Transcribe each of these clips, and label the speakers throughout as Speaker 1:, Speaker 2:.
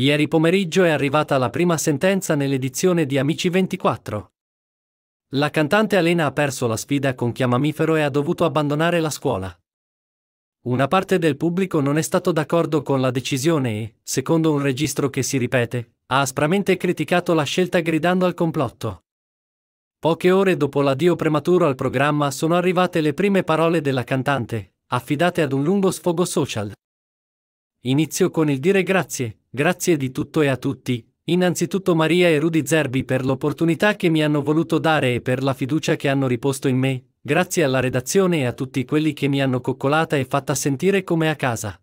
Speaker 1: Ieri pomeriggio è arrivata la prima sentenza nell'edizione di Amici 24. La cantante Alena ha perso la sfida con Chiamamifero e ha dovuto abbandonare la scuola. Una parte del pubblico non è stato d'accordo con la decisione e, secondo un registro che si ripete, ha aspramente criticato la scelta gridando al complotto. Poche ore dopo l'addio prematuro al programma sono arrivate le prime parole della cantante, affidate ad un lungo sfogo social. Inizio con il dire grazie, grazie di tutto e a tutti, innanzitutto Maria e Rudy Zerbi per l'opportunità che mi hanno voluto dare e per la fiducia che hanno riposto in me, grazie alla redazione e a tutti quelli che mi hanno coccolata e fatta sentire come a casa.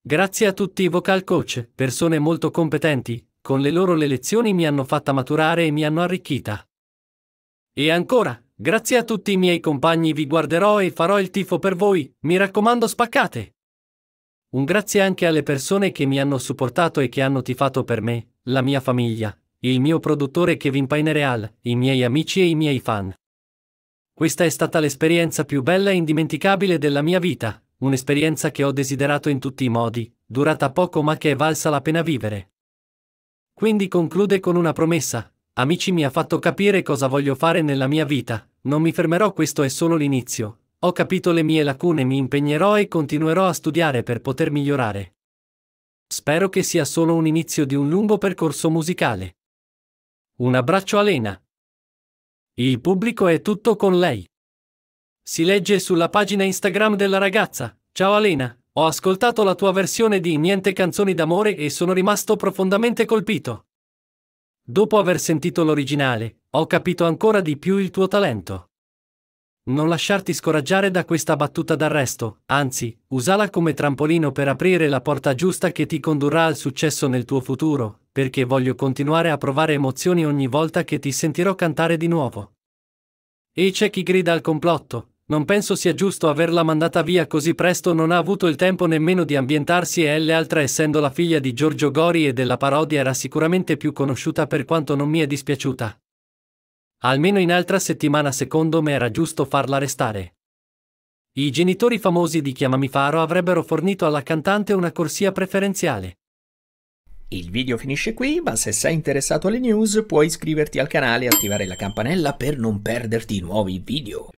Speaker 1: Grazie a tutti i vocal coach, persone molto competenti, con le loro le lezioni mi hanno fatta maturare e mi hanno arricchita. E ancora, grazie a tutti i miei compagni vi guarderò e farò il tifo per voi, mi raccomando spaccate! Un grazie anche alle persone che mi hanno supportato e che hanno tifato per me, la mia famiglia, il mio produttore Kevin Painereal, i miei amici e i miei fan. Questa è stata l'esperienza più bella e indimenticabile della mia vita, un'esperienza che ho desiderato in tutti i modi, durata poco ma che è valsa la pena vivere. Quindi conclude con una promessa, amici mi ha fatto capire cosa voglio fare nella mia vita, non mi fermerò questo è solo l'inizio, ho capito le mie lacune, mi impegnerò e continuerò a studiare per poter migliorare. Spero che sia solo un inizio di un lungo percorso musicale. Un abbraccio a Lena. Il pubblico è tutto con lei. Si legge sulla pagina Instagram della ragazza. Ciao Alena, ho ascoltato la tua versione di Niente canzoni d'amore e sono rimasto profondamente colpito. Dopo aver sentito l'originale, ho capito ancora di più il tuo talento. Non lasciarti scoraggiare da questa battuta d'arresto, anzi, usala come trampolino per aprire la porta giusta che ti condurrà al successo nel tuo futuro, perché voglio continuare a provare emozioni ogni volta che ti sentirò cantare di nuovo. E c'è chi grida al complotto, non penso sia giusto averla mandata via così presto, non ha avuto il tempo nemmeno di ambientarsi e L. Altra essendo la figlia di Giorgio Gori e della parodia era sicuramente più conosciuta per quanto non mi è dispiaciuta. Almeno in altra settimana secondo me era giusto farla restare. I genitori famosi di Chiamami Faro avrebbero fornito alla cantante una corsia preferenziale. Il video finisce qui, ma se sei interessato alle news puoi iscriverti al canale e attivare la campanella per non perderti nuovi video.